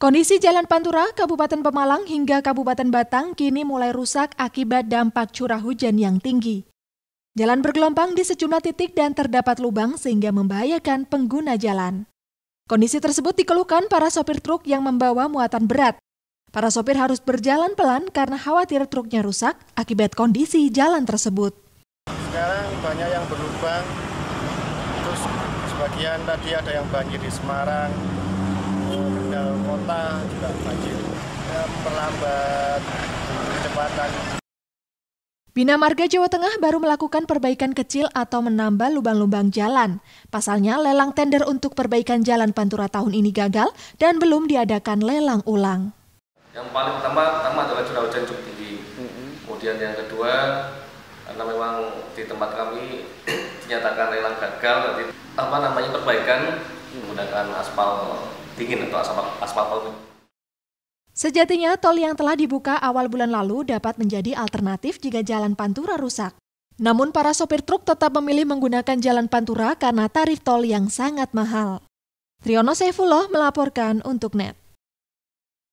Kondisi Jalan Pantura, Kabupaten Pemalang hingga Kabupaten Batang kini mulai rusak akibat dampak curah hujan yang tinggi. Jalan bergelombang di sejumlah titik dan terdapat lubang sehingga membahayakan pengguna jalan. Kondisi tersebut dikeluhkan para sopir truk yang membawa muatan berat. Para sopir harus berjalan pelan karena khawatir truknya rusak akibat kondisi jalan tersebut. Sekarang banyak yang berlubang, terus sebagian tadi ada yang banjir di Semarang, oh, kota juga banjir ya, kecepatan Bina Marga Jawa Tengah baru melakukan perbaikan kecil atau menambah lubang-lubang jalan. Pasalnya, lelang tender untuk perbaikan jalan Pantura tahun ini gagal dan belum diadakan lelang ulang. Yang paling pertama, pertama adalah curah hujan cukup tinggi. Mm-hmm. Kemudian yang kedua, karena memang di tempat kami dinyatakan lelang gagal, nanti apa namanya perbaikan mm-hmm. menggunakan aspal dingin atau aspal Sejatinya, tol yang telah dibuka awal bulan lalu dapat menjadi alternatif jika jalan Pantura rusak. Namun para sopir truk tetap memilih menggunakan jalan Pantura karena tarif tol yang sangat mahal. Triono Saifullah melaporkan untuk NET.